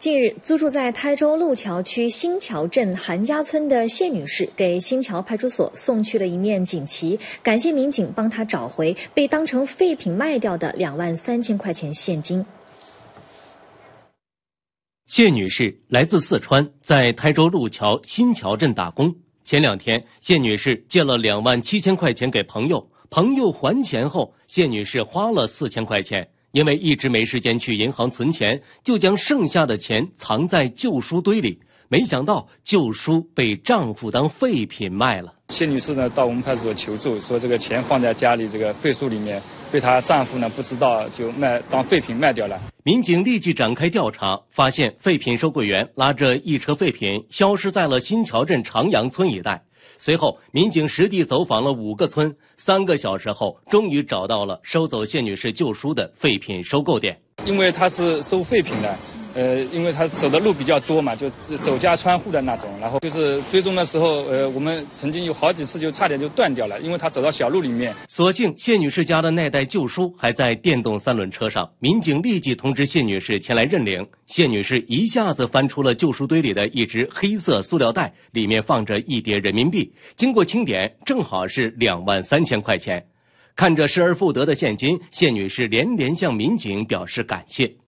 近日，租住在台州路桥区新桥镇韩家村的谢女士，给新桥派出所送去了一面锦旗，感谢民警帮她找回被当成废品卖掉的两万三千块钱现金。谢女士来自四川，在台州路桥新桥镇打工。前两天，谢女士借了两万七千块钱给朋友，朋友还钱后，谢女士花了四千块钱。因为一直没时间去银行存钱，就将剩下的钱藏在旧书堆里。没想到旧书被丈夫当废品卖了。谢女士呢，到我们派出所求助，说这个钱放在家里这个废书里面，被她丈夫呢不知道就卖当废品卖掉了。民警立即展开调查，发现废品收购员拉着一车废品消失在了新桥镇长阳村一带。随后，民警实地走访了五个村，三个小时后，终于找到了收走谢女士旧书的废品收购点。因为他是收废品的。呃，因为他走的路比较多嘛，就走家串户的那种。然后就是追踪的时候，呃，我们曾经有好几次就差点就断掉了，因为他走到小路里面。所幸谢女士家的那袋旧书还在电动三轮车上，民警立即通知谢女士前来认领。谢女士一下子翻出了旧书堆里的一只黑色塑料袋，里面放着一叠人民币。经过清点，正好是两万三千块钱。看着失而复得的现金，谢女士连连向民警表示感谢。